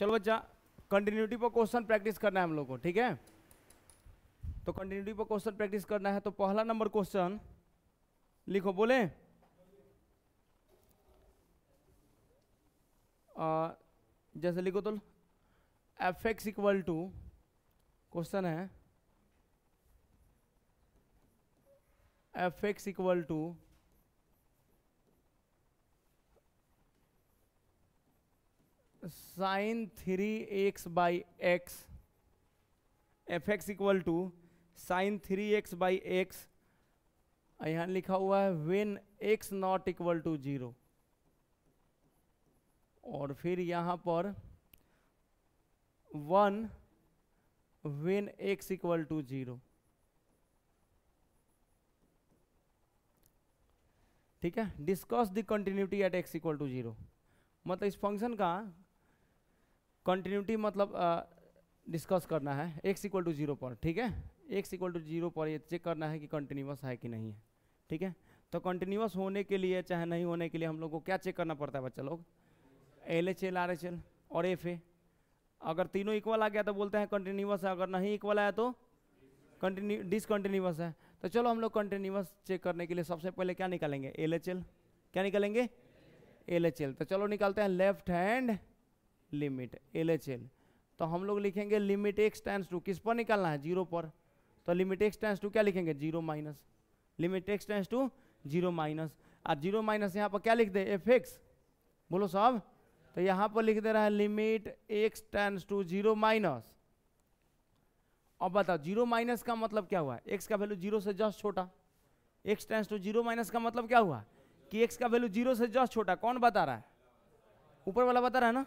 चलो बच्चा कंटिन्यूटी पर क्वेश्चन प्रैक्टिस करना है हम लोग को ठीक है तो कंटिन्यूटी पर क्वेश्चन प्रैक्टिस करना है तो पहला नंबर क्वेश्चन लिखो बोले आ, जैसे लिखो तो F x equal to question है F x equal to sine three X by X F x equal to sine three X by X यहाँ लिखा हुआ है when X not equal to zero और फिर यहाँ पर one when X equal to zero ठीक है discuss the continuity at x equal to zero मतलब इस फंक्शन का कंटिन्यूटी मतलब डिस्कस करना है एक्स इक्वल टू जीरो पर ठीक है एक्स इक्वल टू जीरो पर ये चेक करना है कि कंटिन्यूस है कि नहीं है ठीक है तो कंटिन्यूस होने के लिए चाहे नहीं होने के लिए हम लोग को क्या चेक करना पड़ता है बच्चा लोग L H L R H L और एफ ए अगर तीनों इक्वल आ गया तो बोलते हैं कंटिन्यूस है अगर नहीं इक्वल आया तो कंटिन्यू डिसकंटिन्यूस है तो चलो हम लोग कंटिन्यूस चेक करने के लिए सबसे पहले क्या निकालेंगे एल एच एल क्या निकालेंगे एल एच एल तो चलो निकालते हैं left hand limit L H L तो हम लोग लिखेंगे लिमिट एक्स टेंस टू किस पर निकालना है जीरो पर तो लिमिट एक्स टेंस टू क्या लिखेंगे zero minus limit x tends to zero minus और जीरो माइनस यहाँ पर क्या लिख दे एफ एक्स बोलो साहब तो यहाँ पर लिख दे रहा है limit x tends to zero minus अब बताओ जीरो माइनस का मतलब क्या हुआ एक्स का वैल्यू जीरो से जस्ट छोटा X tends to zero minus का मतलब क्या हुआ कि एक्स का वैल्यू जीरो से जस्ट छोटा कौन बता रहा है ऊपर वाला बता रहा है ना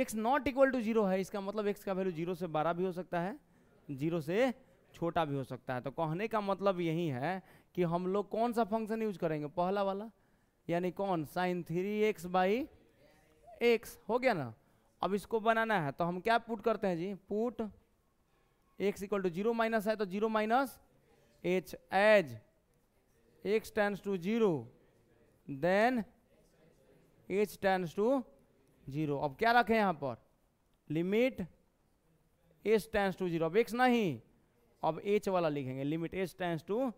X not equal to zero है इसका मतलब एक्स का वैल्यू जीरो से बारह भी हो सकता है जीरो से छोटा भी हो सकता है तो कहने का मतलब यही है कि हम लोग कौन सा फंक्शन यूज करेंगे पहला वाला यानी कौन sine three X by X हो गया ना अब इसको बनाना है तो हम क्या पुट करते हैं जी put x equal to zero minus है तो zero minus H as x tends to zero then H tends to zero अब क्या रखें यहाँ पर limit H tends to zero अब एक्स नहीं अब एच वाला लिखेंगे limit H tends to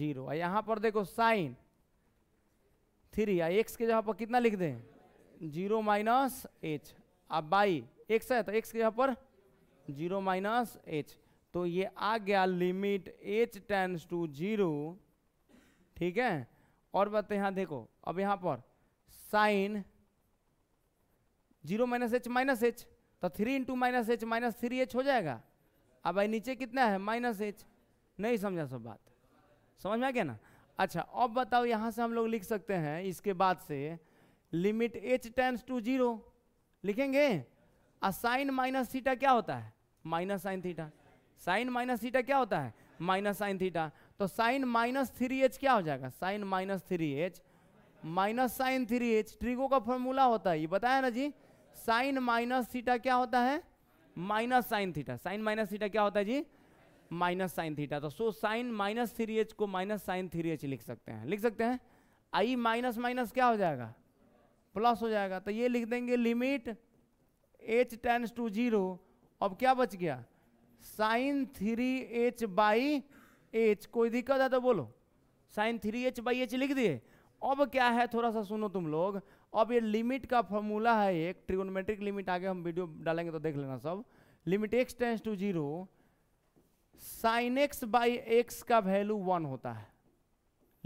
zero यहाँ पर देखो साइन थ्री या एक्स के जहाँ पर कितना लिख दें जीरो माइनस एच अब बाई एक्स है तो एक्स के जहाँ पर जीरो माइनस एच तो ये आ गया limit H tends to zero ठीक है और बताते यहाँ देखो अब यहाँ पर sine zero minus H minus H तो three into minus H minus three H हो जाएगा अब भाई नीचे कितना है माइनस एच नहीं समझा सब बात समझ में आ गया ना अच्छा अब बताओ यहाँ से हम लोग लिख सकते हैं इसके बाद से limit H tends to zero लिखेंगे और साइन माइनस थीटा क्या होता है minus sine theta sine minus theta क्या होता है माइनस साइन थीटा तो साइन माइनस थ्री एच क्या हो जाएगा sine minus three H minus sine three H trigo का फॉर्मूला होता है ये बताया ना जी साइन माइनस थीटा क्या होता है minus sine theta sine minus theta क्या होता है जी माइनस साइन थीटा तो so sine minus three H को माइनस साइन थ्री एच लिख सकते हैं लिख सकते हैं आई माइनस माइनस क्या हो जाएगा प्लस हो जाएगा तो ये लिख देंगे limit H tends to zero अब क्या बच गया sine three H by H कोई दिक्कत है तो बोलो sine three H by H लिख दिए अब क्या है थोड़ा सा सुनो तुम लोग अब ये लिमिट का फॉर्मूला है एक ट्रिगोनोमेट्रिक लिमिट आगे हम वीडियो डालेंगे तो देख लेना सब limit x tends to zero sine X by X का वैल्यू वन होता है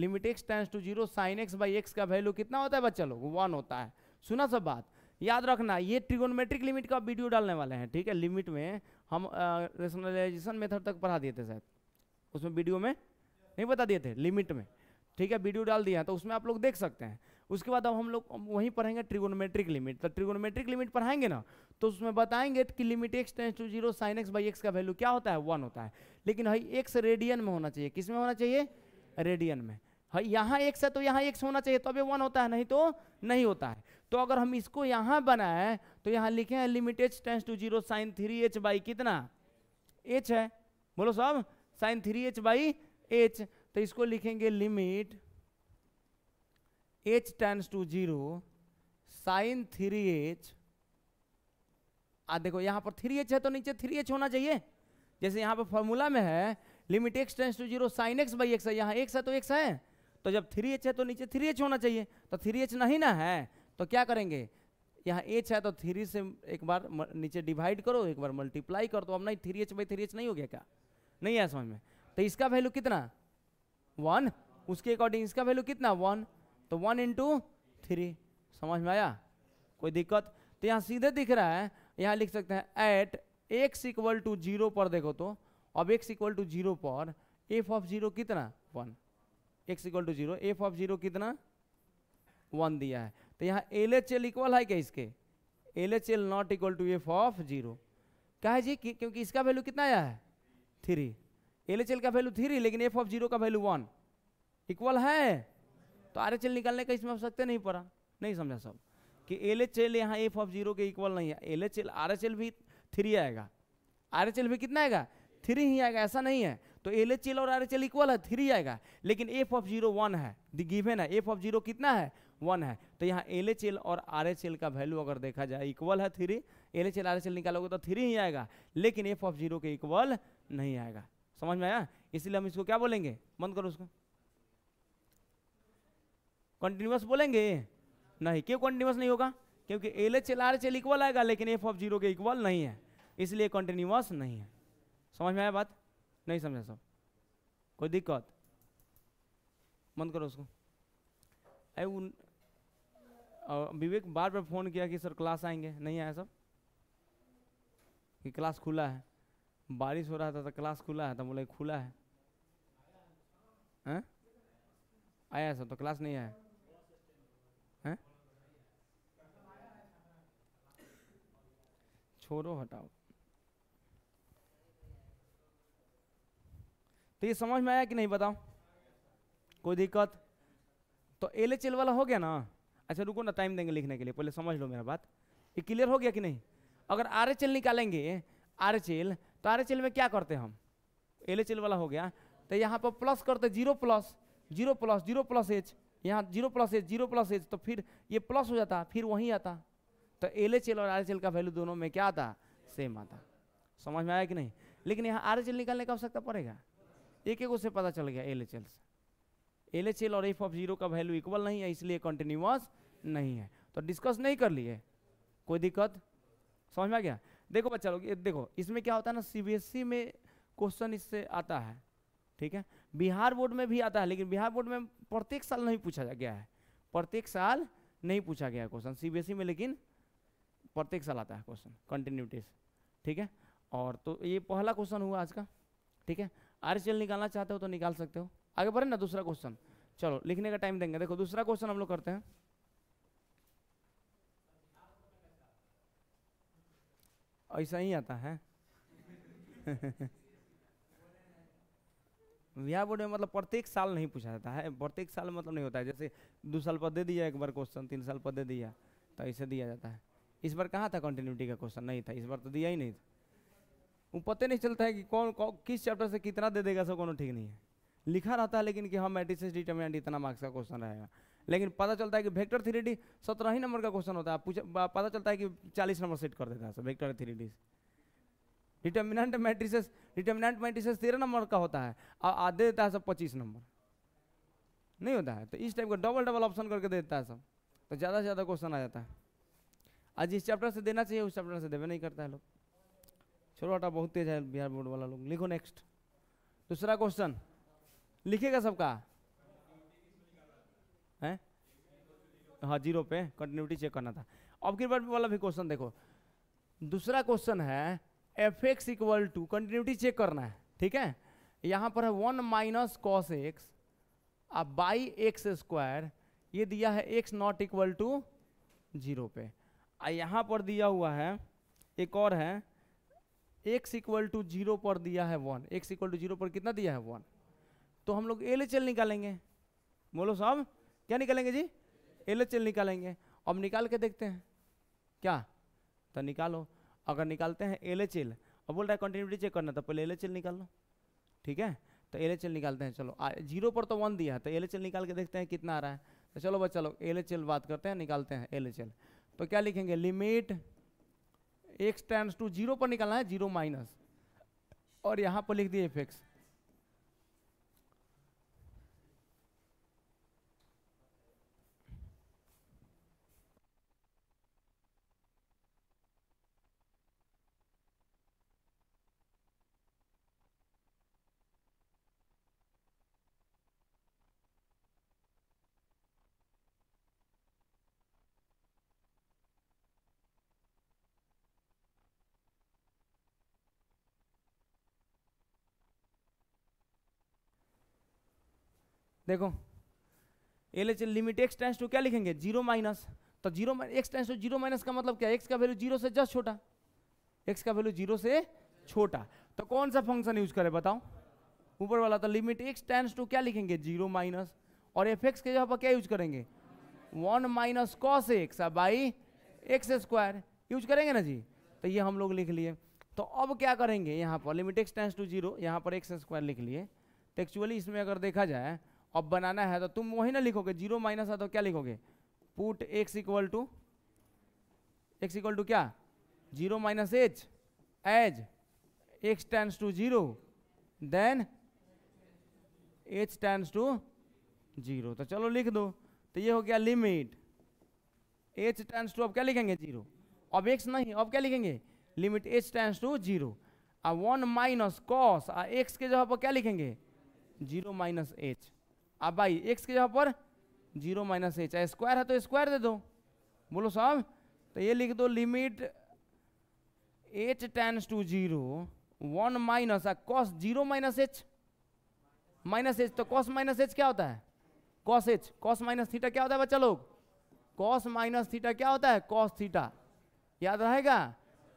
limit x tends to zero sine X by X का वैल्यू कितना होता है बच्चा लोग वन होता है सुना सब बात याद रखना ये ट्रिगोनोमेट्रिक लिमिट का वीडियो डालने वाले हैं ठीक है लिमिट में हम रेशनलाइजेशन मेथड तक पढ़ा दिए थे शायद उसमें वीडियो में नहीं बता दिए थे लिमिट में ठीक है वीडियो डाल दिया तो उसमें आप लोग देख सकते हैं उसके बाद अब हम लोग वहीं पढ़ेंगे ट्रिगोनोमेट्रिक लिमिट तो ट्रिगोनोमेट्रिक लिमिट पढ़ाएंगे ना तो उसमें बताएंगे कि limit x tends to zero sine X by X का वैल्यू क्या होता है वन होता है लेकिन हाई एक्स रेडियन में होना चाहिए किस में होना चाहिए रेडियन में हाई यहाँ एक्स है तो यहाँ एक्स होना चाहिए तो अभी वन होता है नहीं तो नहीं होता है तो अगर हम इसको यहाँ बनाए तो यहाँ लिखे हैं limit H tends to zero sine three H by कितना एच है बोलो साहब sine three H by H तो इसको लिखेंगे limit h tends to zero sine three H आ देखो यहाँ पर थ्री एच है तो नीचे थ्री एच होना चाहिए जैसे यहाँ पर फॉर्मूला में है limit x tends to zero sine X by X है यहाँ एक्स है तो एक्स है तो जब थ्री एच है तो नीचे थ्री एच होना चाहिए तो थ्री एच नहीं ना है तो क्या करेंगे यहाँ एच है तो थ्री से एक बार नीचे डिवाइड करो एक बार मल्टीप्लाई करो तो अब नहीं three H by three H नहीं हो गया क्या नहीं आया समझ में तो इसका वैल्यू कितना वन उसके अकॉर्डिंग इसका वैल्यू कितना वन तो वन इंटू थ्री समझ में आया कोई दिक्कत तो यहाँ सीधे दिख रहा है यहाँ लिख सकते हैं at x equal to zero पर देखो तो अब एक्स इक्वल टू जीरो पर एफ ऑफ जीरो कितना one X equal to zero F of zero कितना वन दिया है तो यहाँ एल एच एल इक्वल है क्या इसके L H L not equal to F of zero क्या है जी क्योंकि इसका वैल्यू कितना आया है थ्री एल एच एल का वैल्यू थ्री लेकिन एफ ऑफ जीरो का वैल्यू वन इक्वल है तो आर निकालने का इसमें आवश्यकता नहीं पड़ा नहीं समझा सब कि एल एच एल यहाँ एफ ऑफ जीरो के इक्वल नहीं है L H L R H L भी थ्री आएगा आर एच एल भी कितना आएगा थ्री ही आएगा ऐसा नहीं है तो एल एच एल और आर एच एल इक्वल है थ्री आएगा लेकिन एफ ऑफ जीरो वन है द गिवेन है एफ ऑफ जीरो कितना है वन है तो यहाँ एल एच एल और आर एच एल का वैल्यू अगर देखा जाए इक्वल है three L H L R H L निकालोगे तो थ्री ही आएगा लेकिन एफ ऑफ जीरो के इक्वल नहीं आएगा समझ में आया इसलिए हम इसको क्या बोलेंगे बंद करो उसको कंटिन्यूस बोलेंगे नहीं क्यों कंटिन्यूस नहीं होगा क्योंकि L H L R H L equal आएगा लेकिन एफ ऑफ जीरो के इक्वल नहीं है इसलिए कंटिन्यूस नहीं है समझ में आया बात नहीं समझा सब कोई दिक्कत बंद करो उसको अरे उन विवेक बार बार फ़ोन किया कि सर क्लास आएंगे नहीं आया सब कि क्लास खुला है बारिश हो रहा था तो क्लास खुला है तो बोले खुला है हाँ? आया सब तो क्लास नहीं आया छोड़ो हटाओ तो ये समझ में आया कि नहीं बताओ कोई दिक्कत तो एल एच एल वाला हो गया ना अच्छा रुको ना टाइम देंगे लिखने के लिए पहले समझ लो मेरा बात ये क्लियर हो गया कि नहीं अगर आर एच एल निकालेंगे आर एच एल तो आर एच एल में क्या करते हम एल एच एल वाला हो गया तो यहाँ पर प्लस करते zero plus zero plus zero plus H यहाँ zero plus H zero plus H तो फिर ये प्लस हो जाता फिर वहीं आता तो एल एच एल और आर एच एल का वैल्यू दोनों में क्या आता सेम आता समझ में आया कि नहीं लेकिन यहाँ आर एच एल निकालने का आवश्यकता पड़ेगा एक एक उससे पता चल गया एल से एल एच एल और एफ ऑफ जीरो का वैल्यू इक्वल नहीं है इसलिए कंटिन्यूस नहीं है तो डिस्कस नहीं कर लिए कोई दिक्कत समझ में आ गया देखो बच्चा लोग देखो इसमें क्या होता है ना सीबीएसई e में क्वेश्चन इससे आता है ठीक है बिहार बोर्ड में भी आता है लेकिन बिहार बोर्ड में प्रत्येक साल नहीं पूछा गया है प्रत्येक साल नहीं पूछा गया क्वेश्चन सीबीएसई e में लेकिन प्रत्येक साल आता है क्वेश्चन कंटिन्यूटीज ठीक है और तो ये पहला क्वेश्चन हुआ आज का ठीक है आर निकालना चाहते हो तो निकाल सकते हो आगे बढ़े ना दूसरा क्वेश्चन चलो लिखने का टाइम देंगे देखो दूसरा क्वेश्चन हम लोग करते हैं ऐसा ही आता है बिहार बोर्ड में मतलब प्रत्येक साल नहीं पूछा जाता है प्रत्येक साल मतलब नहीं होता है जैसे दो साल पर दे दिया एक बार क्वेश्चन तीन साल पर दे दिया तो ऐसे दिया जाता है इस बार कहाँ था कंटिन्यूटी का क्वेश्चन नहीं था इस बार तो दिया ही नहीं था वो पते नहीं चलता है कि कौन कौ, किस चैप्टर से कितना दे देगा सब को ठीक नहीं है लिखा रहता है लेकिन कि हम मैट्रिक्स डिटर्मिनेंट इतना मार्क्स का क्वेश्चन रहेगा लेकिन पता चलता है कि वेक्टर थ्री डी सत्रह ही नंबर का क्वेश्चन होता है पूछ पता चलता है कि चालीस नंबर सेट कर देता है vector three D determinant matrices determinant matrices तेरह नंबर का होता है और दे देता है सब पच्चीस नंबर नहीं होता है तो इस टाइप का डबल डबल ऑप्शन करके दे देता है सब तो ज़्यादा से ज़्यादा क्वेश्चन आ जाता है आज जिस चैप्टर से देना चाहिए उस चैप्टर से देवे नहीं करता है लोग चलो आटा बहुत तेज है बिहार बोर्ड वाला लोग लिखो नेक्स्ट दूसरा क्वेश्चन लिखेगा सबका है हाँ जीरो पे कंटिन्यूटी चेक करना था अब की बार वाला भी क्वेश्चन देखो दूसरा क्वेश्चन है F x equal to continuity check करना है ठीक है यहाँ पर है वन माइनस कॉस एक्स अब बाई एक्स स्क्वायर ये दिया है x not equal to zero पे यहाँ पर दिया हुआ है एक और है एक्स इक्वल टू जीरो पर दिया है one X equal to zero पर कितना दिया है वन तो हम लोग एल एच एल निकालेंगे बोलो साहब क्या निकालेंगे जी एल एच एल निकालेंगे अब निकाल के देखते हैं क्या तो निकालो अगर निकालते हैं एल एच एल अब बोल रहा है कंटिन्यूटी चेक करना तो पहले एल एच एल निकाल लो ठीक है तो एल एच एल निकालते हैं चलो जीरो पर तो वन दिया है तो एल एच एल निकाल के देखते हैं कितना आ रहा है तो चलो बस चलो एल एच एल बात करते हैं निकालते हैं एल एच एल तो क्या लिखेंगे limit x tends to zero पर निकालना है जीरो माइनस और यहाँ पर लिख दिए एफ एक्स देखो L H limit x tends to क्या लिखेंगे जीरो माइनस तो zero X tends to zero minus का मतलब क्या एक्स का वैल्यू जीरो से जस्ट छोटा एक्स का वैल्यू जीरो से छोटा तो कौन सा फंक्शन यूज करें बताओ ऊपर वाला तो लिमिट एक्स टेंस टू क्या लिखेंगे जीरो माइनस और एफ एक्स के जगह पर क्या यूज करेंगे one minus cos x by X square use करेंगे ना जी तो ये हम लोग लिख लिए तो अब क्या करेंगे यहाँ पर limit x tends to zero यहाँ पर एक्स स्क्वायर लिख लिए एक्चुअली इसमें अगर देखा जाए अब बनाना है तो तुम वही ना लिखोगे जीरो माइनस है तो क्या लिखोगे put x equal to x equal to क्या zero minus H as x tends to zero then H tends to zero तो चलो लिख दो तो ये हो गया लिमिट एच टेंस टू अब क्या लिखेंगे जीरो अब एक्स नहीं अब क्या लिखेंगे limit H tends to zero one minus cos X के जगह पर क्या लिखेंगे जीरो माइनस एच अब भाई एक्स के जगह पर जीरो माइनस एच स्क्वायर है तो स्क्वायर दे दो बोलो साहब तो ये लिख दो limit H tends to zero one minus है cos zero minus H minus H तो कॉस माइनस एच क्या होता है cos H cos minus theta क्या होता है बच्चा लोग कॉस माइनस थीटा क्या होता है कॉस थीटा याद रहेगा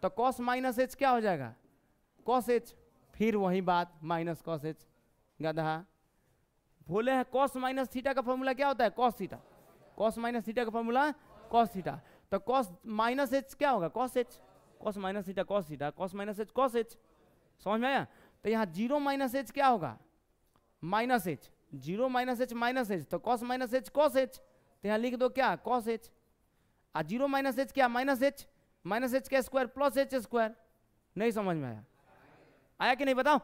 तो कॉस माइनस एच क्या हो जाएगा कॉस एच फिर वही बात माइनस कॉस एच गधा बोले हैं कॉस माइनस थीटा का फॉर्मूला क्या होता है cos theta cos minus theta का फॉर्मूला कॉस थीटा तो कॉस माइनस एच क्या होगा cos H cos minus theta cos theta cos minus H cos H समझ में आया तो यहाँ जीरो माइनस एच क्या होगा minus H zero minus H minus H तो cos minus H cos H तो यहाँ लिख दो क्या कॉस एच आ जीरो माइनस एच क्या माइनस एच माइनस एच का स्क्वायर प्लस एच स्क्वायर नहीं समझ में आया आया कि नहीं बताओ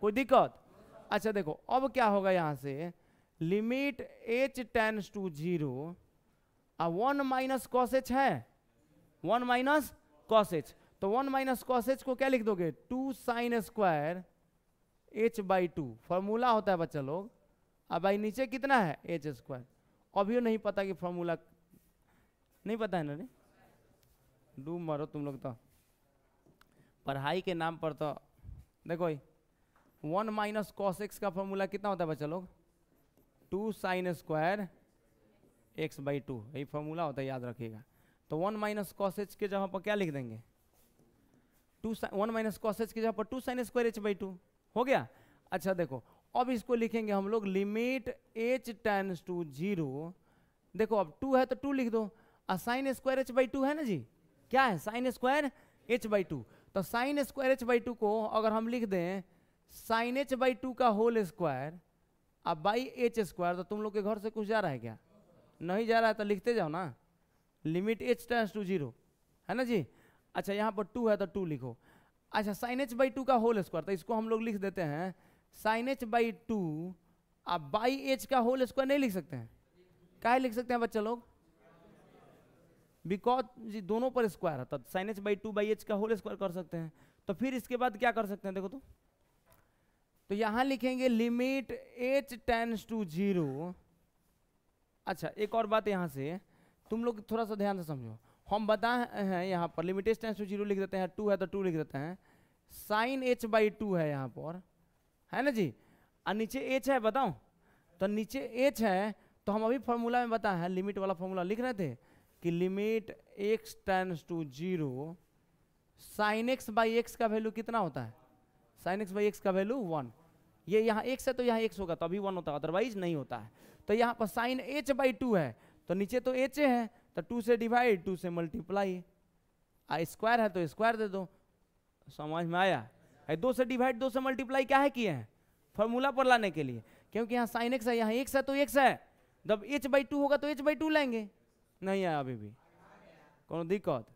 कोई दिक्कत अच्छा देखो अब क्या होगा यहाँ से limit H tends to zero अब वन माइनस कॉस एच है वन माइनस कॉस एच तो वन माइनस कॉस एच को क्या लिख दोगे two sine square H by two formula होता है बच्चा लोग अब भाई नीचे कितना है एच स्क्वायर अभी नहीं पता कि फॉर्मूला नहीं पता है ना नहीं डूब मरो तुम लोग तो पढ़ाई के नाम पर तो देखो ही वन माइनस कॉस एक्स का फॉर्मूला कितना होता है बच्चा लोग two sine square X by two यही फॉर्मूला होता है याद रखिएगा तो वन माइनस कॉस एच के जहाँ पर क्या लिख देंगे two one minus cos H के जहाँ पर two sine square H by two हो गया अच्छा देखो अब इसको लिखेंगे हम लोग limit H tends to zero देखो अब टू है तो टू लिख दो और sine square H by two है ना जी क्या है sine square H by two तो sine square H by two को अगर हम लिख दें साइन एच बाई टू का होल स्क्वायर अब बाई एच स्क्वायर तो तुम लोग के घर से कुछ जा रहा है क्या नहीं जा रहा है तो लिखते जाओ ना limit H tends to zero है ना जी अच्छा यहाँ पर टू है तो टू लिखो अच्छा साइन एच बाई टू का होल स्क्वायर तो इसको हम लोग लिख देते हैं साइन एच बाई टू आप बाई एच का होल स्क्वायर नहीं लिख सकते हैं काहे लिख सकते हैं बच्चा लोग बिकॉज जी दोनों पर स्क्वायर है तो sine H by two by H का होल स्क्वायर कर सकते हैं तो फिर इसके बाद क्या कर सकते हैं देखो तो तो यहां लिखेंगे limit H tends to zero अच्छा एक और बात यहाँ से तुम लोग थोड़ा सा ध्यान से समझो हम बताए हैं यहाँ पर limit H tends to zero लिख देते हैं टू है तो टू लिख देते हैं साइन एच बाई टू है यहाँ पर है ना जी और नीचे एच है बताओ तो नीचे एच है तो हम अभी फॉर्मूला में बताए हैं लिमिट वाला फॉर्मूला लिख रहे थे कि limit x tends to zero sine X by X का वैल्यू कितना होता है साइन एक्स बाई एक्स का वैल्यू वन ये यहाँ एक्स है तो यहाँ एक्स होगा तभी वन होता है अदरवाइज नहीं होता है तो यहाँ पर साइन एच बाई टू है तो नीचे तो एच है तो टू से डिवाइड टू से मल्टीप्लाई स्क्वायर है तो स्क्वायर दे दो समझ में आया है दो से डिवाइड दो से मल्टीप्लाई क्या है किए हैं फॉर्मूला पर लाने के लिए क्योंकि यहाँ साइन एक्स है यहाँ एक्स है तो एक्स है जब एच बाई टू होगा तो एच बाई टू लेंगे नहीं आया अभी भी कोनो दिक्कत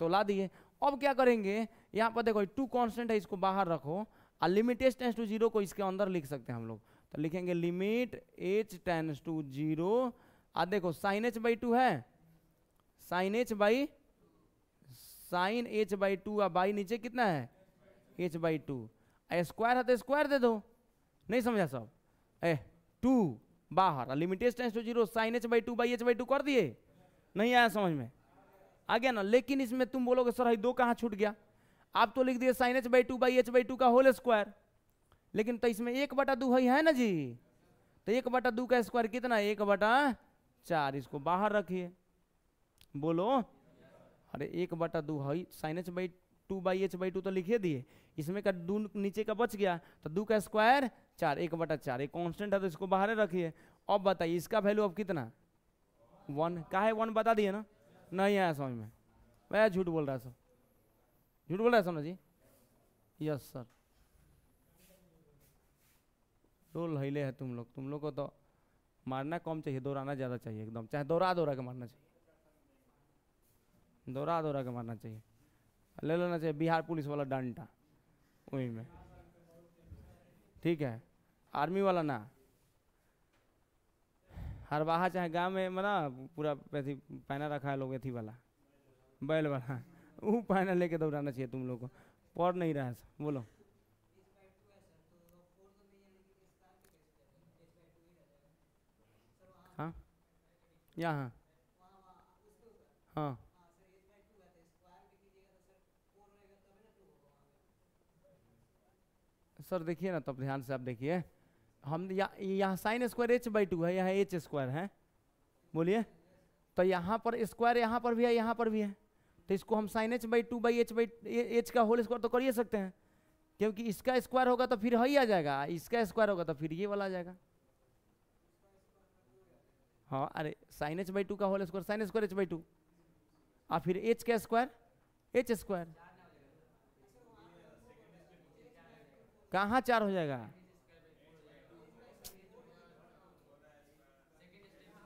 तो ला दिए अब क्या करेंगे यहाँ पर देखो टू कॉन्स्टेंट है इसको बाहर रखो और limit H tends to zero को इसके अंदर लिख सकते हैं हम लोग तो लिखेंगे limit H tends to zero आ देखो साइन एच बाई टू है sine H by sine H by two और बाई नीचे कितना है एच बाई टू स्क्वायर है तो स्क्वायर दे दो नहीं समझा सब ए टू बाहर limit H tends to zero sine H by two by H by two कर दिए नहीं आया समझ में आ गया ना लेकिन इसमें तुम बोलोगे सर भाई दो कहाँ छूट गया आप तो लिख दिए sine H by two by H by two का होल स्क्वायर लेकिन तो इसमें एक बटा दो है ना जी तो एक बटा दो का स्क्वायर कितना एक बटा चार इसको बाहर रखिए बोलो अरे एक बटा दो है sine H by two by H by two तो लिखे दिए इसमें का दो नीचे का बच गया तो दो का स्क्वायर चार एक बटा चार एक कॉन्स्टेंट है तो इसको बाहर रखिए अब बताइए इसका वैल्यू अब कितना वन का है वन बता दिए ना नहीं आया समझ में वह झूठ बोल रहा सब झूठ बोला है समझ जी यस सर डोल हिले है तुम लोग तुम लोग को तो मारना कम चाहिए दौड़ाना ज़्यादा चाहिए एकदम चाहे दौड़ा दौड़ा के मारना चाहिए दौड़ा दौड़ा के मारना चाहिए ले लेना चाहिए बिहार पुलिस वाला डंडा वहीं में ठीक है आर्मी वाला ना हर बाहर चाहे गांव में मना पूरा पहना रखा है लोग एथी वाला बैल वाला वो फाइनल लेके दौड़ाना चाहिए तुम लोग को पढ़ नहीं रहा है बोलो हाँ यहाँ हाँ सर देखिए ना तब तो ध्यान से आप देखिए हम यहाँ sine square H by two है यहाँ एच स्क्वायर है बोलिए तो यहाँ पर स्क्वायर यहाँ पर भी है यहाँ पर भी है तो इसको हम sine H by two by H by H का होल स्क्वायर तो कर ही सकते हैं क्योंकि इसका स्क्वायर होगा तो फिर ही आ जाएगा इसका स्क्वायर होगा तो फिर ये वाला आ जाएगा हाँ अरे साइन एच बाई टू का whole square sine square H by two और फिर एच का स्क्वायर एच स्क्वायर कहाँ चार हो जाएगा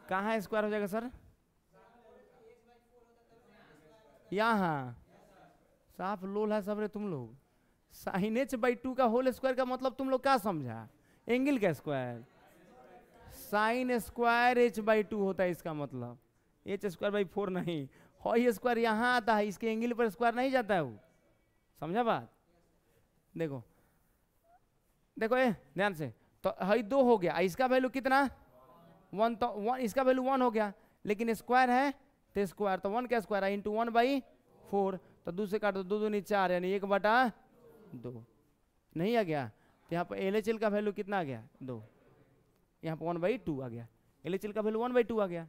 कहाँ स्क्वायर हो जाएगा सर यहाँ साफ लोल है सबरे तुम लोग साइन एच बाई टू का होल स्क्वायर का मतलब तुम लोग क्या समझा एंगल का square sine square H by two होता है इसका मतलब एच स्क्वायर बाई फोर नहीं हॉई स्क्वायर यहाँ आता है इसके एंगल पर स्क्वायर नहीं जाता है वो समझा बात देखो देखो ए ध्यान से तो हई दो हो गया इसका वैल्यू कितना वन तो वन इसका वैल्यू वन हो गया लेकिन स्क्वायर है तो स्क्वायर तो वन का स्क्वायर है इंटू वन बाई फोर तो दूसरे काट दो तो दो दूनी चार यानी एक बटा दो नहीं आ गया तो यहाँ पर एल एच एल का वैल्यू कितना आ गया दो यहाँ पर वन बाई टू आ गया एल एच एल का वैल्यू वन बाई टू आ गया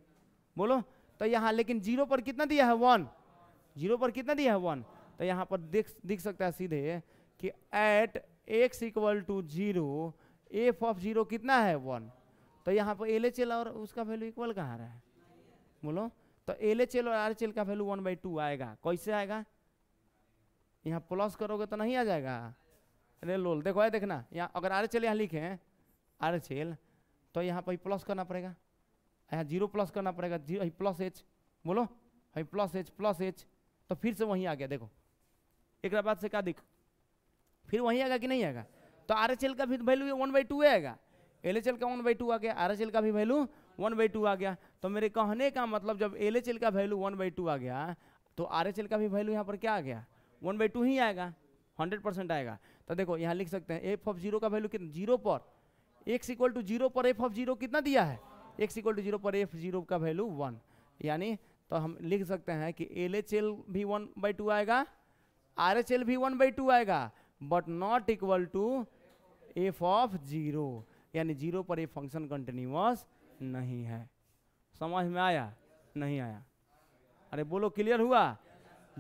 बोलो तो यहाँ लेकिन जीरो पर कितना दिया है वन जीरो पर कितना दिया है वन तो यहाँ पर देख दिख सकता है सीधे कि at x equal to zero F of zero कितना है वन तो यहाँ पर एल एच एल और उसका वैल्यू इक्वल कहाँ रहा है बोलो तो एल एच एल और आर एच एल का वैल्यू वन बाई टू आएगा कैसे आएगा यहाँ प्लस करोगे तो नहीं आ जाएगा अरे लोल देखो ये देखना यहाँ अगर आर एच एल यहाँ लिखे आर एच एल तो यहाँ पर प्लस करना पड़ेगा यहाँ जीरो प्लस करना पड़ेगा जीरो प्लस एच बोलो हई प्लस एच प्लस एच तो फिर से वहीं आ गया देखो एक बाद से क्या दिख फिर वहीं आएगा कि नहीं आएगा तो आर एच एल का भी वैल्यू वन बाई टू आएगा एल एच एल का वन बाई टू आ गया आर एच एल का भी वैल्यू वन बाई टू आ गया तो मेरे कहने का मतलब जब एल एच एल का वैल्यू वन बाई टू आ गया तो आर एच एल का भी वैल्यू यहाँ पर क्या आ गया वन बाई टू ही आएगा हंड्रेड परसेंट आएगा तो देखो यहाँ लिख सकते हैं एफ ऑफ जीरो का वैल्यू कितना जीरो पर एक्स इक्वल टू जीरो पर एफ ऑफ जीरो कितना दिया है एक्स इक्वल टू जीरो पर एफ जीरो का वैल्यू वन यानी तो हम लिख सकते हैं कि एल एच एल भी वन बाई टू आएगा आर एच एल भी वन बाई टू आएगा but not equal to F of zero यानी जीरो पर ये फंक्शन कंटिन्यूस नहीं है समझ में आया नहीं आया अरे बोलो क्लियर हुआ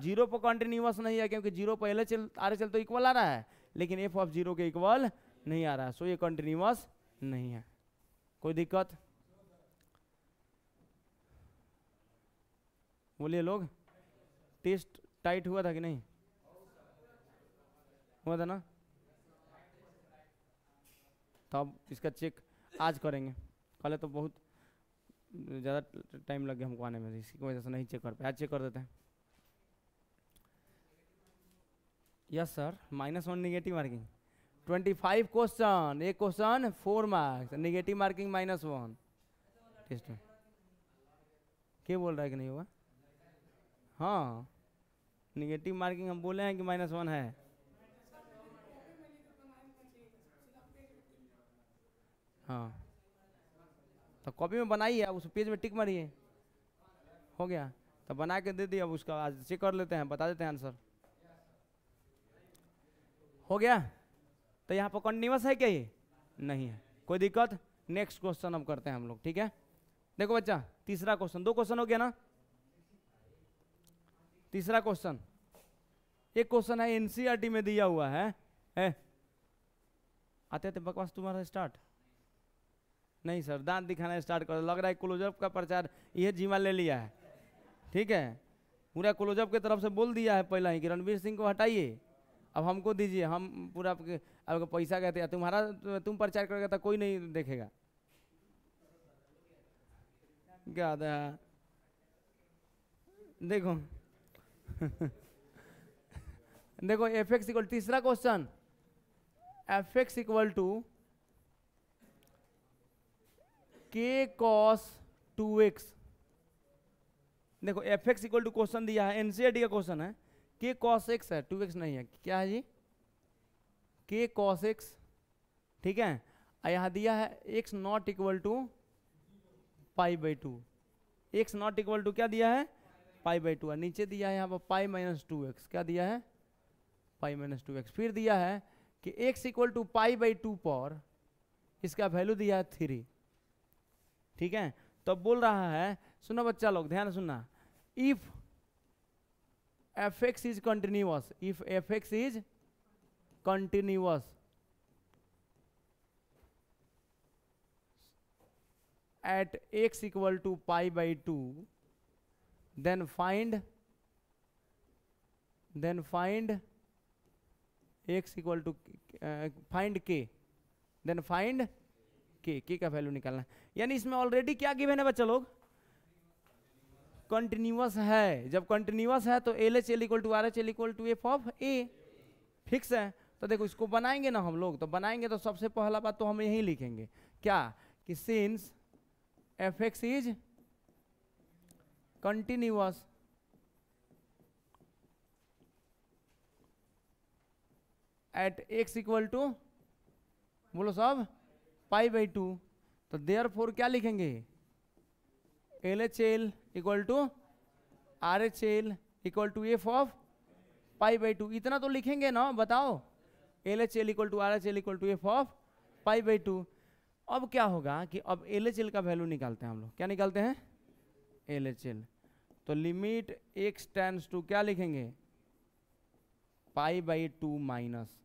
जीरो पर कंटिन्यूस नहीं है क्योंकि जीरो पहले चल आर चल तो इक्वल आ रहा है लेकिन एफ ऑफ जीरो के इक्वल नहीं आ रहा है सो ये कंटिन्यूस नहीं है कोई दिक्कत बोलिए लोग टेस्ट टाइट हुआ था कि नहीं हुआ था ना तब तो इसका चेक आज करेंगे पहले तो बहुत ज़्यादा टाइम लग गया हमको आने में इसी की वजह से नहीं चेक कर पाए आज चेक कर देते हैं yes sir minus one negative marking twenty five question एक question four marks negative marking minus one test क्या बोल रहा है कि नहीं हुआ हाँ निगेटिव मार्किंग हम बोले हैं कि माइनस वन है हाँ तो कॉपी में बनाइए है उस पेज में टिक मारिए हो गया तो बना के दे दिया अब उसका आज चेक कर लेते हैं बता देते हैं आंसर हो गया तो यहाँ पर कंटिन्यूस है क्या ये नहीं है कोई दिक्कत नेक्स्ट क्वेश्चन अब करते हैं हम लोग ठीक है देखो बच्चा तीसरा क्वेश्चन दो क्वेश्चन हो गया ना तीसरा क्वेश्चन एक क्वेश्चन है एनसीआरटी e में दिया हुआ है ए? आते आते बकवास तुम्हारा स्टार्ट नहीं सर दांत दिखाना स्टार्ट कर लग रहा है क्लोजअप का प्रचार यह जीवा ले लिया है ठीक है पूरा क्लोजअप की तरफ से बोल दिया है पहला ही कि रणवीर सिंह को हटाइए अब हमको दीजिए हम पूरा आपके पैसा कहते हैं तुम्हारा तुम प्रचार करोगे तो कोई नहीं देखेगा क्या था देखो देखो एफ एक्स इक्वल तीसरा question f x equal to k cos two x देखो f x equal to question दिया है एनसीआरटी e का क्वेश्चन है के कॉस एक्स है टू एक्स नहीं है क्या है जी के कॉस एक्स ठीक है यहाँ दिया है x not equal to pi by two x not equal to क्या दिया है पाई बाई टू है नीचे दिया है यहाँ पर पाई माइनस टू एक्स क्या दिया है पाई माइनस टू एक्स फिर दिया है कि x equal to pi by two पर इसका वैल्यू दिया है थ्री ठीक है तो बोल रहा है सुनो बच्चा लोग ध्यान सुनना if f x is continuous if f x is continuous at x equal to pi by two then find then find x equal to find k then find k के का वैल्यू निकालना है यानी इसमें ऑलरेडी क्या given है बच्चा लोग कंटिन्यूस है जब कंटिन्यूस है तो L H L equal to R H L equal to F of a fix है तो देखो इसको बनाएंगे ना हम लोग तो बनाएंगे तो सबसे पहला बात तो हम यही लिखेंगे क्या कि since f x is continuous at x equal to बोलो सब पाई बाई टू तो देयर फोर क्या लिखेंगे L H L equal to R H L equal to F of pi by two इतना तो लिखेंगे ना बताओ L H L equal to R H L equal to F of pi by two अब क्या होगा कि अब एल एच एल का वैल्यू निकालते हैं हम लोग क्या निकालते हैं एल एच एल तो लिमिट एक्स टेंस टू क्या लिखेंगे पाई बाई टू माइनस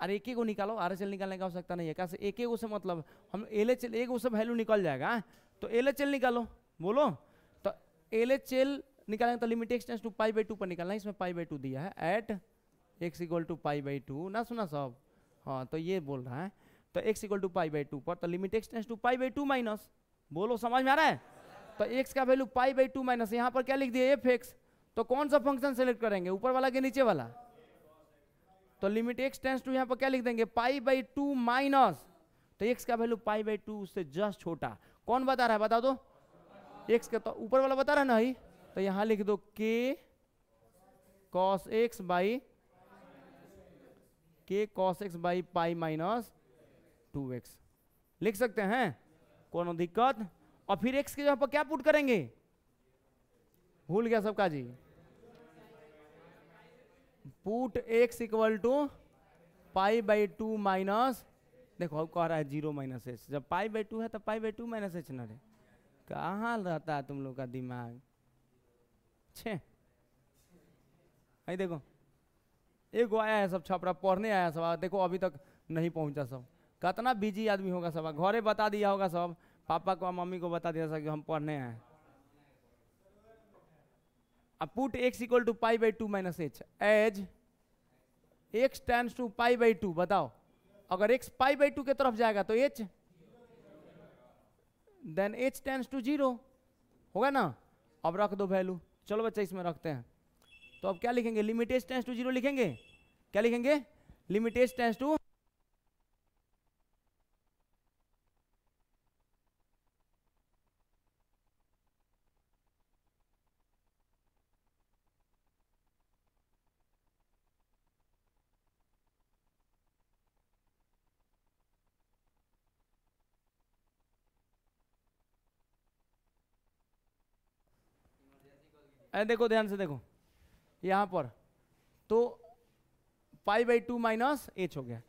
अरे एक को निकालो आर निकालने का आवश्यकता नहीं है कैसे एक एगो से मतलब हम एल एच एल एक से वैल्यू निकल जाएगा हाँ? तो एल एच एल निकालो बोलो तो एल एच एल निकालेंगे तो limit x tends to pi by two पर निकालना है इसमें पाई बाई टू दिया है at x equal to pi by two ना सुना सब हाँ तो ये बोल रहा है तो x equal to pi by two पर तो limit x tends to pi by two minus बोलो समझ में आ रहा है तो एक्स का value pi by two minus यहाँ पर क्या लिख दिया एफ एक्स तो कौन सा फंक्शन सेलेक्ट करेंगे ऊपर वाला के नीचे वाला तो लिमिट एक्स टेंस टू यहाँ पर क्या लिख देंगे पाई बाई टू माइनस तो एक्स का वैल्यू पाई बाई टू उससे जस्ट छोटा कौन बता रहा है बता दो एक्स का तो ऊपर वाला बता रहा है ना ही तो यहाँ लिख दो k cos x by k cos x by pi minus two x लिख सकते हैं कोनो दिक्कत और फिर एक्स के जगह पर क्या पुट करेंगे भूल गया सबका जी put x equal to pi by two minus देखो अब कह रहा है जीरो माइनस एच जब पाई बाई टू है तो pi by two minus h ना रे कहाँ रहता है तुम लोग का दिमाग आई देखो एगो आया है सब छपरा पढ़ने आया सब देखो अभी तक नहीं पहुंचा सब कितना बिजी आदमी होगा सब घरे बता दिया होगा सब पापा को मम्मी को बता दिया सब कि हम पढ़ने आए अब put x equal to pi by two minus H as x tends to pi by two बताओ अगर एक्स पाई बाई टू के तरफ जाएगा तो h then H tends to zero होगा ना अब रख दो वैल्यू चलो बच्चा इसमें रखते हैं तो अब क्या लिखेंगे लिमिटेज टेंस टू जीरो लिखेंगे क्या लिखेंगे लिमिटेज टेंस टू अरे देखो ध्यान से देखो यहाँ पर तो pi by two minus h हो गया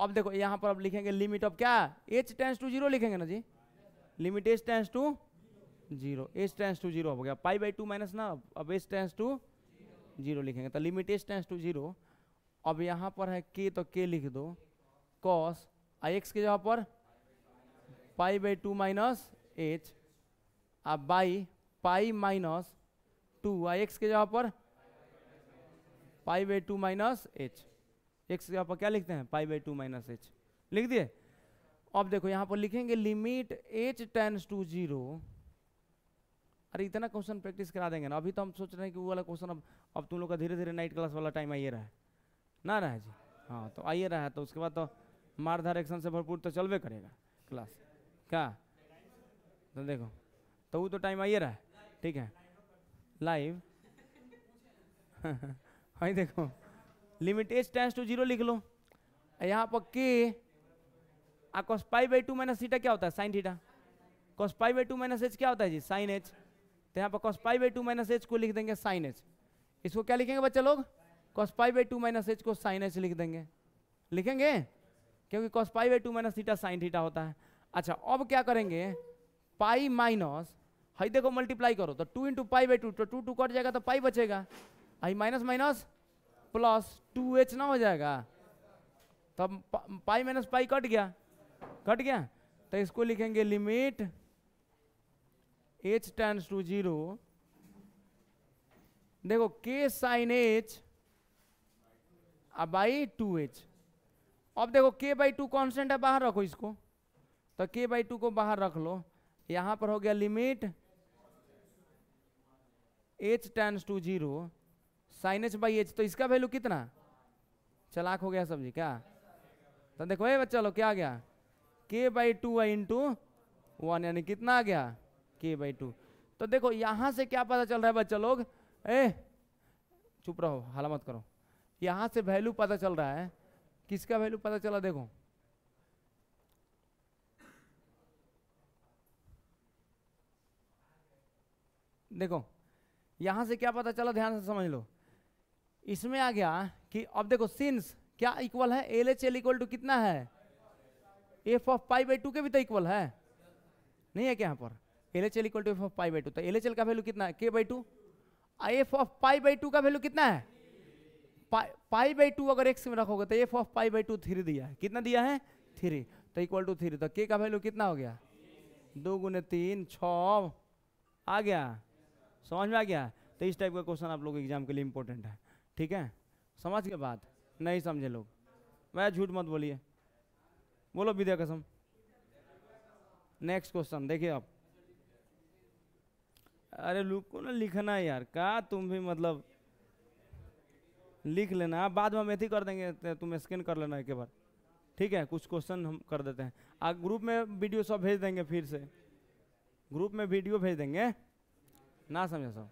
अब देखो यहाँ पर अब लिखेंगे लिमिट ऑफ क्या एच टेंस टू जीरो लिखेंगे ना जी limit H tends to zero h tends to zero हो गया पाई बाई टू माइनस ना अब एच टेंस टू जीरो लिखेंगे तो limit H tends to zero अब यहाँ पर है के तो के लिख दो कॉस आई एक्स के जगह पर pi by two minus h आ बाई पाई माइनस टू आई एक्स के जगह पर pi by two minus h x के जहाँ पर क्या लिखते हैं pi by two minus h लिख दिए अब देखो यहाँ पर लिखेंगे limit H tends to zero अरे इतना क्वेश्चन प्रैक्टिस करा देंगे ना अभी तो हम सोच रहे हैं कि वो वाला क्वेश्चन अब अब तुम लोग का धीरे धीरे नाइट क्लास वाला टाइम आइए रहा है ना रहा है जी हाँ तो आइए रहा है तो उसके बाद तो मार धार एक्शन से भरपूर तो चलबे करेगा क्लास क्या तो देखो तो वो तो टाइम आइए रहा है ठीक है लाइव वही देखो limit H tends to zero लिख लो यहाँ पर k cos pi by two minus theta क्या होता है sine theta cos pi by two minus H क्या होता है जी साइन एच तो यहाँ पर cos pi by two minus h को लिख देंगे साइन एच इसको क्या लिखेंगे बच्चे लोग cos pi by two minus h को साइन एच लिख देंगे लिखेंगे क्योंकि cos pi by two minus theta sine theta होता है अच्छा अब क्या करेंगे पाई माइनस हाई देखो मल्टीप्लाई करो तो two into pi by two तो टू टू कट जाएगा तो पाई बचेगा आई minus minus plus two h ना हो जाएगा तब तो पाई माइनस पाई कट गया कट गया तो इसको लिखेंगे limit H tends to zero देखो k sine H by two h अब देखो के बाई टू कॉन्स्टेंट है बाहर रखो इसको तो के बाई टू को बाहर रख लो यहाँ पर हो गया limit H tends to zero sine H by H तो इसका वैल्यू कितना चलाक हो गया सब्जी क्या तो देखो ये बच्चा लोग क्या आ गया के बाई टू इन इंटू वन यानी कितना आ गया के बाई टू तो देखो यहाँ से क्या पता चल रहा है बच्चा लोग ए चुप रहो हाला मत करो यहाँ से वैल्यू पता चल रहा है किसका वैल्यू पता चला देखो देखो यहां से क्या पता चला ध्यान से समझ लो इसमें आ गया कि अब देखो सिंस क्या इक्वल है L H L equal to कितना है F of pi by two के भी तो इक्वल है नहीं है क्या यहाँ पर L H L equal to F of pi by two तो एल एच एल का वैल्यू कितना है k by two F of pi by two का वैल्यू कितना है पाई बाई टू अगर एक्स में रखोगे तो f of pi by two three दिया है कितना दिया है थ्री तो इक्वल टू थ्री तो के का वैल्यू कितना हो गया दो गुने तीन छ आ गया समझ में आ गया तो इस टाइप का क्वेश्चन आप लोग एग्जाम के लिए इम्पोर्टेंट है ठीक है समझ के बात नहीं समझे लोग मैं झूठ मत बोलिए बोलो विद्या कसम नेक्स्ट क्वेश्चन देखिए आप अरे लोग को ना लिखना है यार का तुम भी मतलब लिख लेना आप बाद में हम एथी कर देंगे तो तुम स्कैन कर लेना एक बार ठीक है कुछ क्वेश्चन हम कर देते हैं आप ग्रुप में वीडियो सब भेज देंगे फिर से ग्रुप में वीडियो भेज देंगे ना समझा सब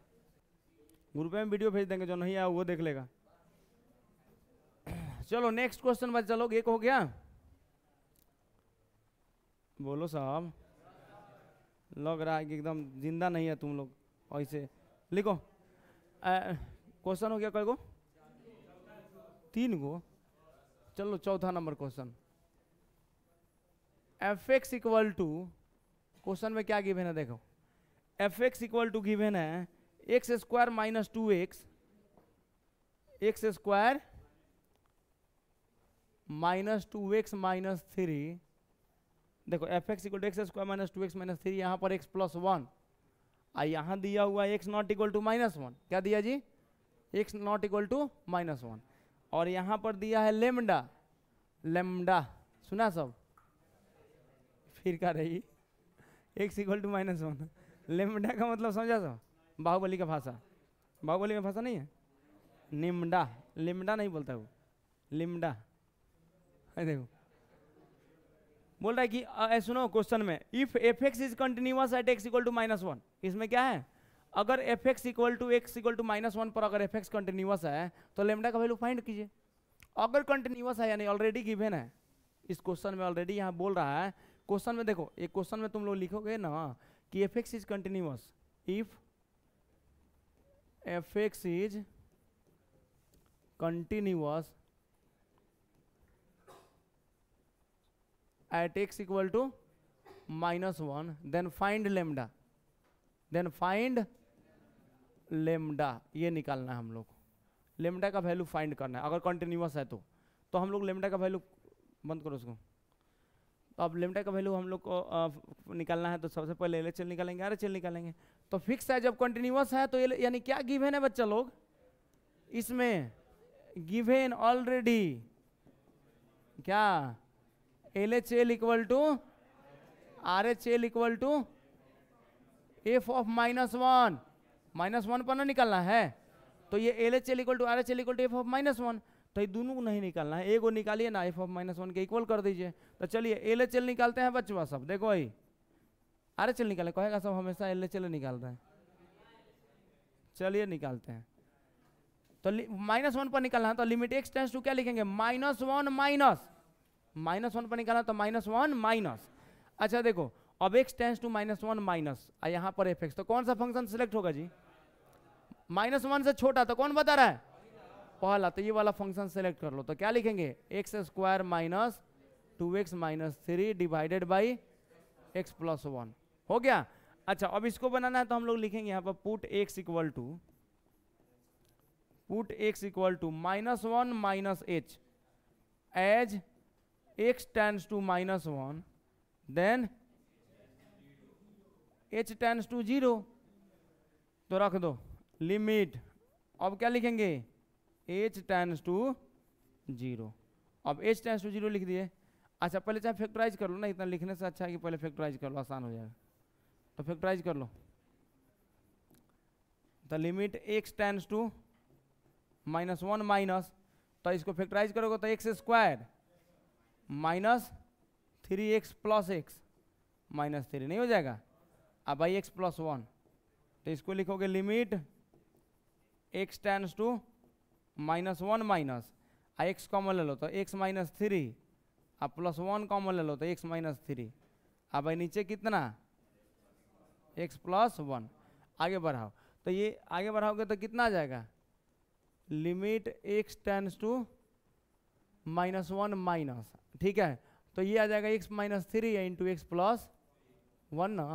ग्रुप में वीडियो भेज देंगे जो नहीं आया वो देख लेगा चलो नेक्स्ट क्वेश्चन बस चलो एक हो गया बोलो साहब लग रहा है कि एकदम जिंदा नहीं है तुम लोग ऐसे लिखो क्वेश्चन हो गया कई को तीन गो चलो चौथा number question f x equal to question में क्या गिवेन है देखो f x equal to given है x square minus two x x square minus two x minus three देखो f x equal to x square minus two x minus three यहाँ पर x plus one और यहाँ दिया हुआ x not equal to minus one क्या दिया जी x not equal to minus one और यहाँ पर दिया है लेमडा लेमडा सुना सब फिर क्या रही x equal to minus one lambda का मतलब समझा सो तो? बाहुबली का भाषा बाहुबली में भाषा नहीं है निमडा लिमडा नहीं बोलता वो लिमडा देखो बोल रहा है कि आ, सुनो क्वेश्चन में if f x is continuous at x equal to minus one इसमें क्या है अगर f x equal to x equal to minus one पर अगर एफ एक्स कंटिन्यूस है तो लेमडा का वैल्यू फाइंड कीजिए अगर कंटिन्यूस है यानी ऑलरेडी गिवेन है इस क्वेश्चन में ऑलरेडी यहाँ बोल रहा है क्वेश्चन में देखो एक क्वेश्चन में तुम लोग लिखोगे ना कि f x is continuous if f x is continuous at x equal to minus one then find lambda then find lambda ये निकालना है हम लोग लेमडा का वैल्यू फाइंड करना है अगर कंटिन्यूअस है तो तो हम लोग लेमडा का वैल्यू बंद करो उसको तो अब लेमटा का वैल्यू हम लोग को निकालना है तो सबसे पहले एल एच निकालेंगे आर एच निकालेंगे तो फिक्स है जब कंटिन्यूस है तो यानी क्या गिवेन है बच्चा लोग इसमें गिवेन ऑलरेडी क्या L H L equal to R H L equal to F of minus one minus one पर ना निकालना है तो ये L H L equal to R H L equal to F of minus one तो ये दोनों को नहीं निकालना है ए को निकालिए ना एफ ऑफ माइनस वन के इक्वल कर दीजिए तो चलिए एल एच एल निकालते हैं बचवा सब देखो भाई आर एच एल निकाले कहेगा सब हमेशा एल एच एल निकालते हैं चलिए निकालते हैं तो माइनस वन पर निकालना है तो लिमिट एक्स टेंस टू क्या लिखेंगे minus one minus minus one पर निकालना तो माइनस वन माइनस अच्छा देखो अब x tends to minus one minus यहाँ पर एफ एक्स तो कौन सा फंक्शन सिलेक्ट होगा जी माइनस वन से छोटा तो कौन बता रहा है पहला तो ये वाला फंक्शन सेलेक्ट कर लो तो क्या लिखेंगे x square minus two x minus three divided by x plus one हो गया अच्छा अब इसको बनाना है तो हम लोग लिखेंगे यहाँ पर put x equal to put x equal to minus one minus H as x tends to minus one then H tends to zero तो रख दो लिमिट अब क्या लिखेंगे एच टेंस टू जीरो अब एच टेंस टू जीरो लिख दिए अच्छा पहले चाहे फैक्टराइज कर लो ना इतना लिखने से अच्छा है कि पहले फैक्टराइज कर लो आसान हो जाएगा तो फैक्टराइज कर लो the limit x tends to minus one minus तो इसको फैक्टराइज करोगे तो x square minus three x plus x minus three नहीं हो जाएगा अब भाई एक्स प्लस वन तो इसको लिखोगे limit x tends to minus one minus आ एक्स कॉमन ले लो तो एक्स माइनस थ्री आ प्लस वन कॉमन ले लो तो एक्स माइनस थ्री आ भाई नीचे कितना एक्स प्लस वन आगे बढ़ाओ तो ये आगे बढ़ाओगे तो कितना आ जाएगा limit x tends to minus one minus ठीक है तो ये आ जाएगा x minus three into x plus one ना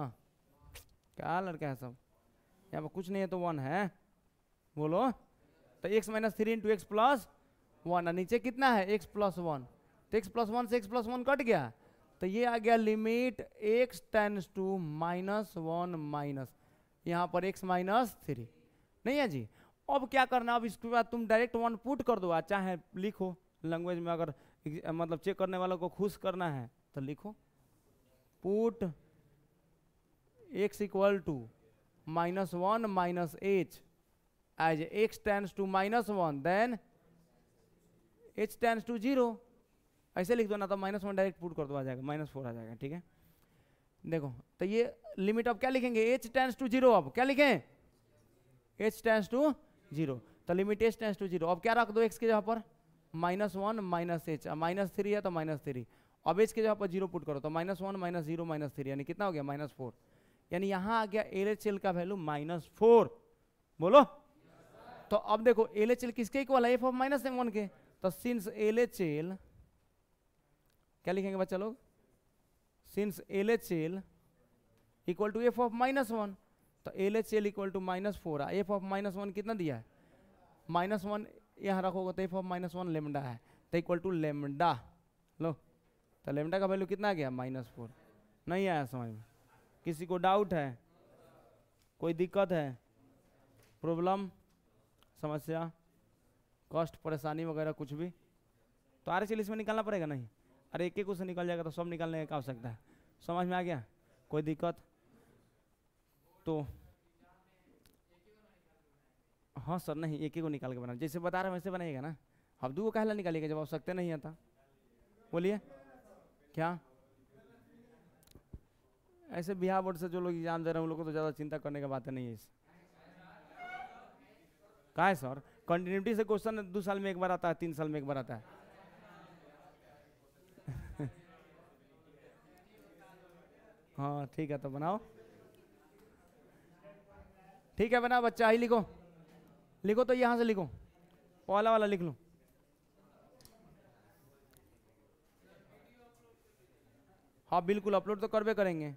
क्या लड़का है सब यहाँ पर कुछ नहीं है तो वन है बोलो तो x minus three into x plus one और नीचे कितना है एक्स प्लस वन तो एक्स प्लस वन से एक्स प्लस वन कट गया तो ये आ गया limit x tends to minus one minus यहाँ पर एक्स माइनस थ्री नहीं है जी अब क्या करना अब इसके बाद तुम डायरेक्ट वन पुट कर दो चाहे लिखो लैंग्वेज में अगर मतलब चेक करने वालों को खुश करना है तो लिखो put x equal to minus one minus H as x tends to minus one then H tends to zero ऐसे लिख दो ना तो माइनस वन डायरेक्ट पुट कर दो आ जाएगा माइनस फोर आ जाएगा ठीक है देखो तो ये लिमिट अब क्या लिखेंगे एच टेंस टू जीरो अब क्या लिखें एच टेंस टू जीरो तो limit H tends to zero अब क्या रख दो एक्स के जगह पर minus one minus H minus three है तो माइनस थ्री अब एच के जगह पर जीरो पुट करो तो minus one minus zero minus three यानी कितना हो गया माइनस फोर यानी यहाँ आ गया एल एच एल का वैल्यू माइनस फोर बोलो तो अब देखो एल एच एल किसके इक्वल है F of minus m one के तो सिंस एल एच एल क्या लिखेंगे बच्चा लोग since L H L equal to F of minus one तो L H L equal to minus four है एफ ऑफ माइनस वन कितना दिया है माइनस वन यहाँ रखोगे तो f of minus one lambda है तो इक्वल टू लेमडा लो तो लेमडा का वैल्यू कितना गया माइनस फोर नहीं आया समझ में किसी को डाउट है कोई दिक्कत है प्रॉब्लम समस्या कष्ट परेशानी वगैरह कुछ भी तो आर एस में निकालना पड़ेगा नहीं अरे एक एक से निकल जाएगा तो सब निकालने का आवश्यकता है समझ में आ गया कोई दिक्कत तो हाँ सर नहीं एक ही को निकाल के बना जैसे बता रहे हैं वैसे बनाइएगा ना अब दो को कहला निकालिएगा जब सकते नहीं आता बोलिए क्या ऐसे बिहार बोर्ड से जो लोग एग्जाम दे रहे हैं उन लोगों को तो ज़्यादा चिंता करने की बात नहीं है इस कहा है सर कंटिन्यूटी से क्वेश्चन दो साल में एक बार आता है तीन साल में एक बार आता है हाँ ठीक है तो बनाओ ठीक है बनाओ बच्चा ही लिखो लिखो तो यहां से लिखो पहला वाला लिख लो हाँ बिल्कुल अपलोड तो करवे करेंगे